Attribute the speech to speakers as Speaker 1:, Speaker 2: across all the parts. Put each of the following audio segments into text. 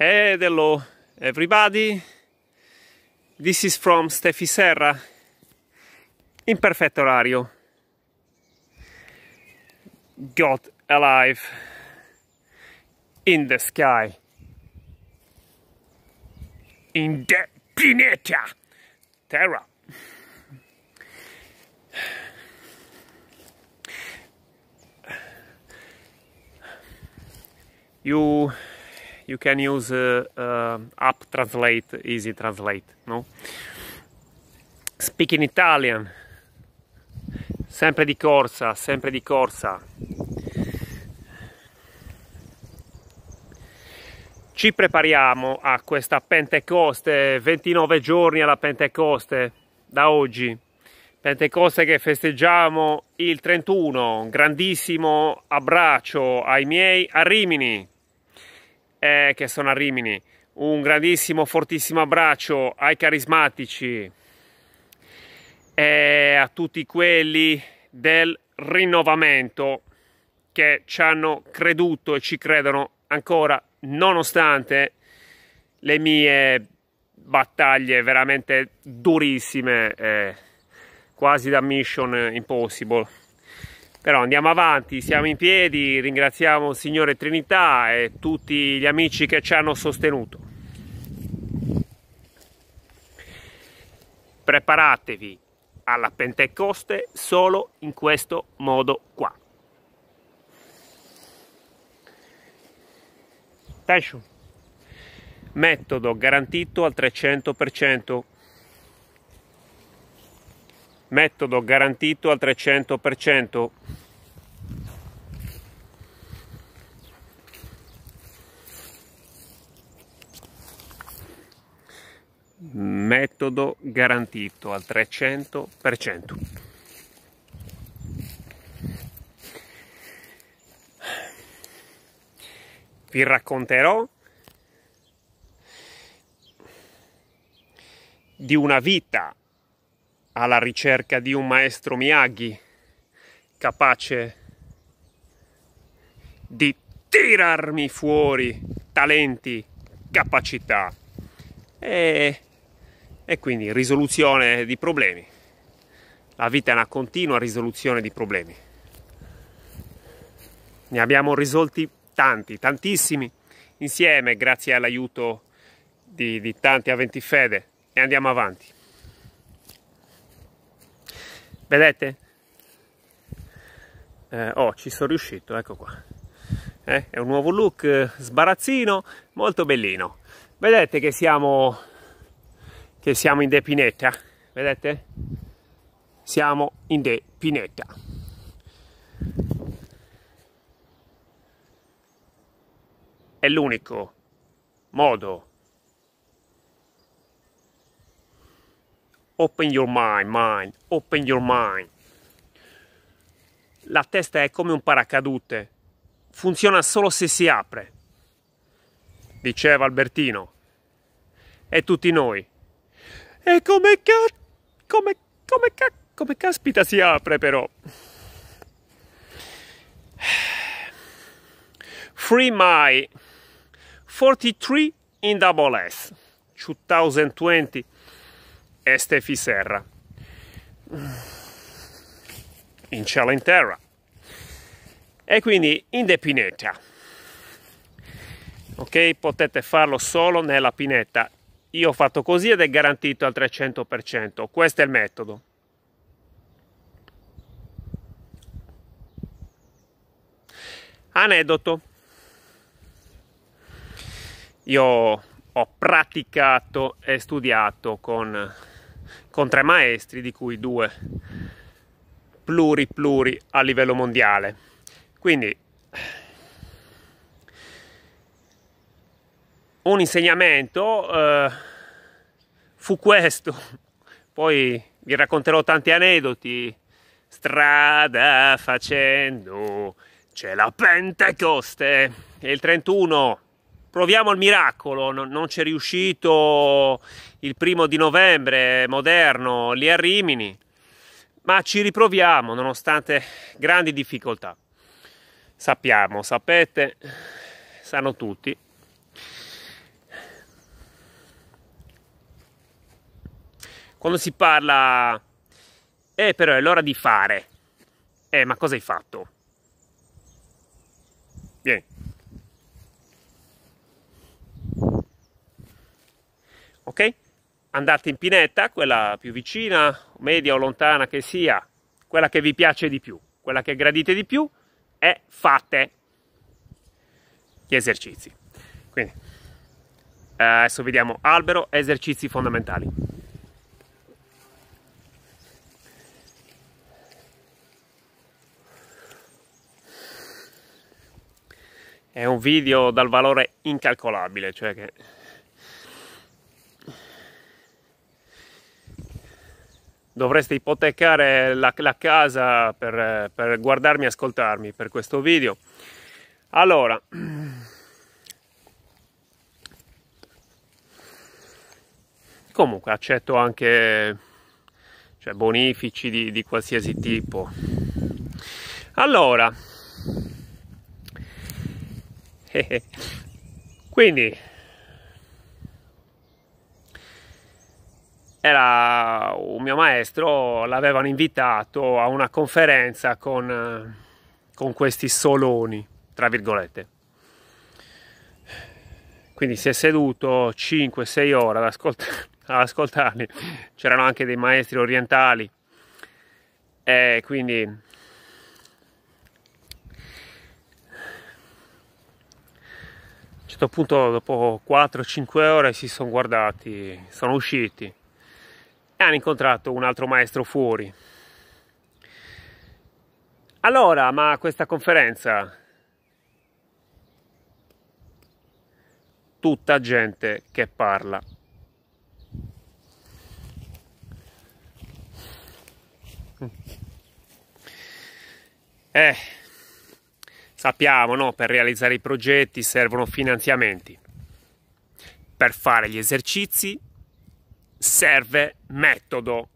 Speaker 1: Hey, hello everybody. This is from Steffi Serra in perfect orario. God alive in the sky. In the planetia, Terra. You you can use uh, app translate easy translate no speak in italian sempre di corsa sempre di corsa ci prepariamo a questa Pentecoste, 29 giorni alla Pentecoste da oggi. Pentecoste che festeggiamo il 31, un grandissimo abbraccio ai miei a Rimini eh, che sono a Rimini. Un grandissimo, fortissimo abbraccio ai carismatici e a tutti quelli del rinnovamento che ci hanno creduto e ci credono ancora nonostante le mie battaglie veramente durissime, eh, quasi da Mission Impossible però andiamo avanti, siamo in piedi, ringraziamo il Signore Trinità e tutti gli amici che ci hanno sostenuto. Preparatevi alla Pentecoste solo in questo modo qua. Teshu. Metodo garantito al 300% metodo garantito al 300%. metodo garantito al 300%. Vi racconterò di una vita alla ricerca di un maestro Miyagi capace di tirarmi fuori talenti, capacità e, e quindi risoluzione di problemi. La vita è una continua risoluzione di problemi. Ne abbiamo risolti tanti, tantissimi insieme grazie all'aiuto di, di tanti fede e andiamo avanti vedete? Eh, oh, ci sono riuscito, ecco qua. Eh, è un nuovo look eh, sbarazzino, molto bellino. Vedete che siamo, che siamo in depinetta, vedete? Siamo in depinetta. È l'unico modo Open your mind, mind, open your mind. La testa è come un paracadute, funziona solo se si apre, diceva Albertino. E tutti noi. E come cazzo, come... come ca... come caspita si apre però? Free My 43 in Double S 2020 Estefi Serra. In cielo in terra. E quindi in de pineta. Ok, potete farlo solo nella pinetta. Io ho fatto così ed è garantito al 300%. Questo è il metodo. Aneddoto. Io ho praticato e studiato con con tre maestri, di cui due pluri pluri a livello mondiale. Quindi un insegnamento eh, fu questo. Poi vi racconterò tanti aneddoti. Strada facendo c'è la Pentecoste e il 31 proviamo il miracolo, non, non c'è riuscito il primo di novembre, moderno, lì a Rimini, ma ci riproviamo nonostante grandi difficoltà. Sappiamo, sapete, sanno tutti. Quando si parla, eh però è l'ora di fare, eh ma cosa hai fatto? Vieni. ok? Andate in pinetta, quella più vicina, media o lontana che sia, quella che vi piace di più, quella che gradite di più, e fate gli esercizi. Quindi, eh, adesso vediamo albero, esercizi fondamentali. È un video dal valore incalcolabile, cioè che dovreste ipotecare la, la casa per, per guardarmi e ascoltarmi per questo video. Allora, comunque accetto anche cioè, bonifici di, di, qualsiasi tipo. Allora, quindi era un mio maestro, l'avevano invitato a una conferenza con, eh, con questi soloni, tra virgolette. Quindi si è seduto 5-6 ore ad, ascolt- ad ascoltarli, c'erano anche dei maestri orientali e quindi a un certo punto dopo 4-5 ore si sono guardati, sono usciti e hanno incontrato un altro maestro fuori. Allora, ma questa conferenza? Tutta gente che parla. Eh, sappiamo, no? Per realizzare i progetti servono finanziamenti. Per fare gli esercizi serve metodo,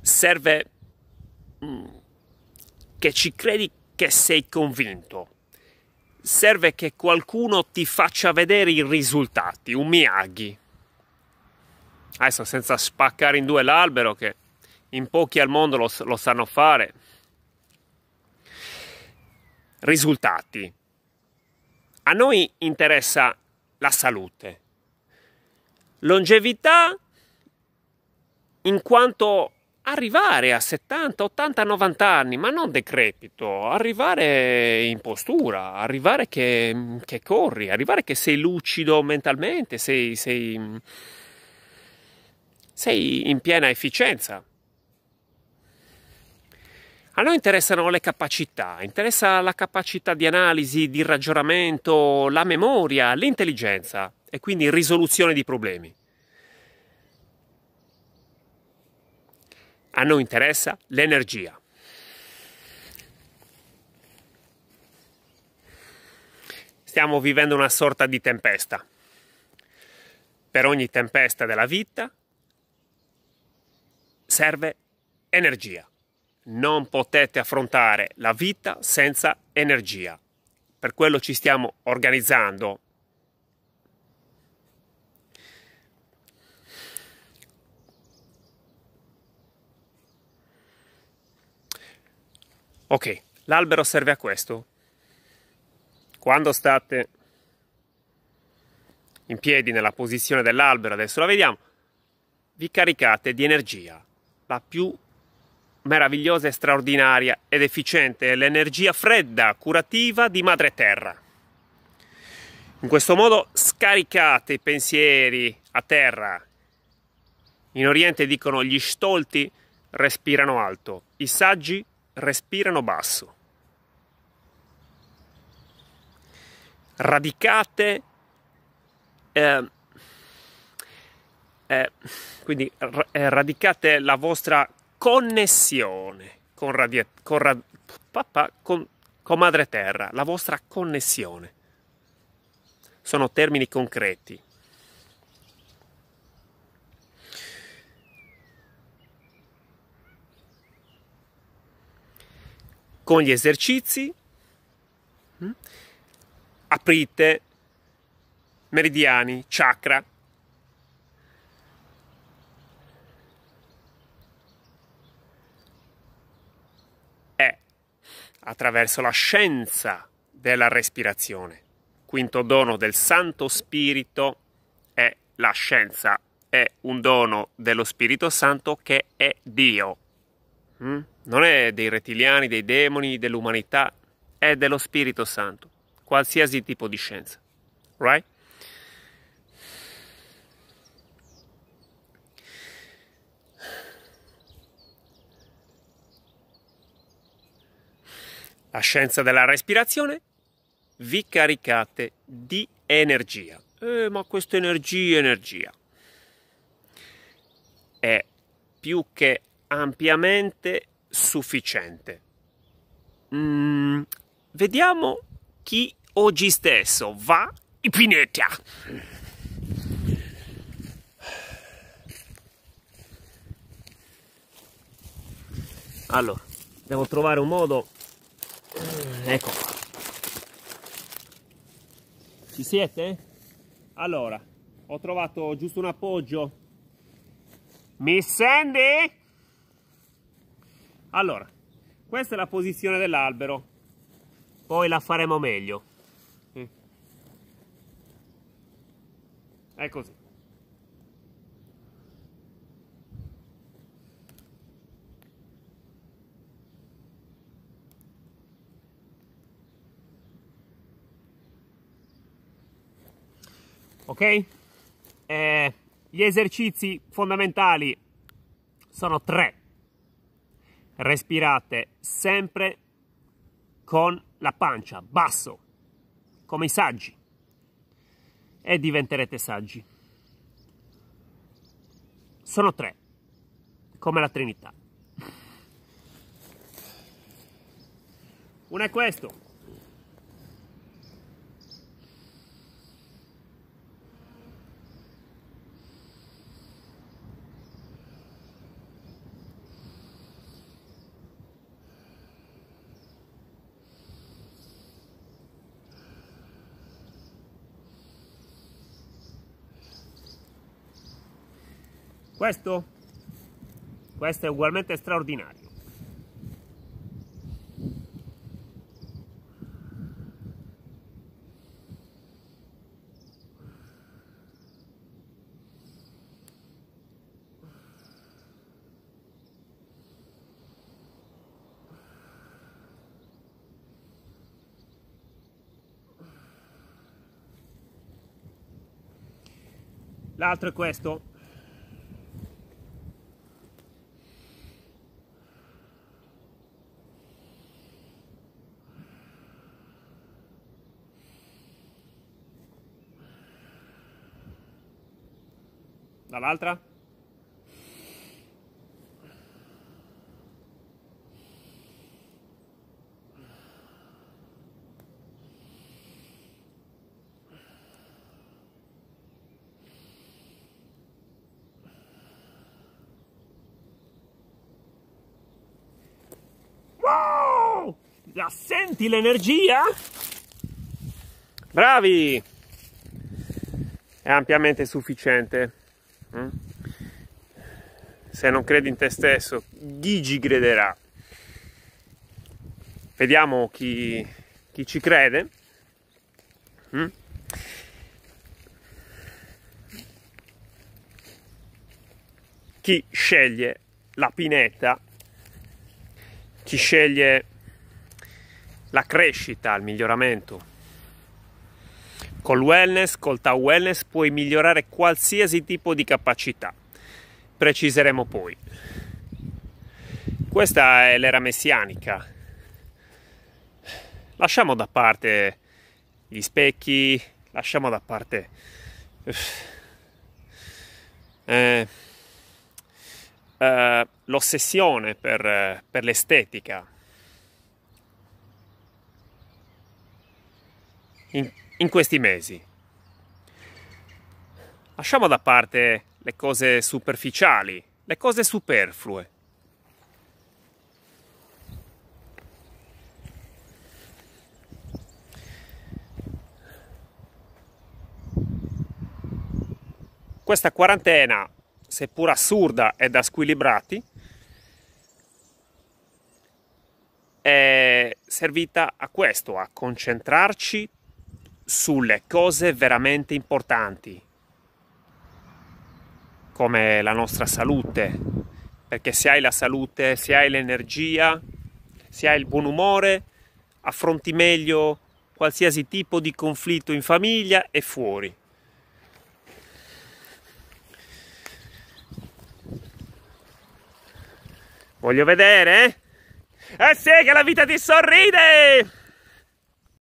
Speaker 1: serve mm, che ci credi che sei convinto, serve che qualcuno ti faccia vedere i risultati, un Miyagi. Adesso senza spaccare in due l'albero che in pochi al mondo lo, lo sanno fare. Risultati. A noi interessa la salute, Longevità in quanto arrivare a 70, 80, 90 anni, ma non decrepito, arrivare in postura, arrivare che, che corri, arrivare che sei lucido mentalmente, sei, sei, sei in piena efficienza. A noi interessano le capacità, interessa la capacità di analisi, di ragionamento, la memoria, l'intelligenza e quindi risoluzione di problemi. A noi interessa l'energia. Stiamo vivendo una sorta di tempesta. Per ogni tempesta della vita serve energia. Non potete affrontare la vita senza energia. Per quello ci stiamo organizzando Ok, l'albero serve a questo. Quando state in piedi nella posizione dell'albero, adesso la vediamo, vi caricate di energia, la più meravigliosa e straordinaria ed efficiente l'energia fredda curativa di madre terra. In questo modo scaricate i pensieri a terra. In Oriente dicono gli stolti respirano alto, i saggi respirano basso. Radicate, eh, eh, quindi r- eh, radicate la vostra connessione con, radia- con, ra- papà, con, con Madre Terra, la vostra connessione. Sono termini concreti con gli esercizi, aprite, meridiani, chakra. È attraverso la scienza della respirazione. Quinto dono del Santo Spirito è la scienza, è un dono dello Spirito Santo che è Dio. Mm? non è dei rettiliani, dei demoni, dell'umanità, è dello Spirito Santo, qualsiasi tipo di scienza. Right? La scienza della respirazione vi caricate di energia. Eh, ma questa energia, energia. È più che ampiamente sufficiente. Mm, vediamo chi oggi stesso va in pineta. Allora, devo trovare un modo. Ecco qua. Ci siete? Allora, ho trovato giusto un appoggio. Mi senti? Allora, questa è la posizione dell'albero, poi la faremo meglio. Mm. È così. ok? Eh, gli esercizi fondamentali sono tre respirate sempre con la pancia basso, come i saggi, e diventerete saggi. Sono tre, come la Trinità. Uno è questo. Questo? Questo è ugualmente straordinario. L'altro è questo, dall'altra Wow! La senti l'energia? Bravi! È ampiamente sufficiente. Eh? Se non credi in te stesso, chi ci crederà? Vediamo chi, chi ci crede. Mm? Chi sceglie la pineta, chi sceglie la crescita, il miglioramento, Col wellness, col Tau Wellness puoi migliorare qualsiasi tipo di capacità. Preciseremo poi. Questa è l'era messianica. Lasciamo da parte gli specchi, lasciamo da parte... Eh, eh, l'ossessione per, per l'estetica. In in questi mesi. Lasciamo da parte le cose superficiali, le cose superflue. Questa quarantena, seppur assurda e da squilibrati, è servita a questo, a concentrarci sulle cose veramente importanti, come la nostra salute, perché se hai la salute, se hai l'energia, se hai il buon umore, affronti meglio qualsiasi tipo di conflitto in famiglia e fuori. Voglio vedere? Eh, eh sì, che la vita ti sorride!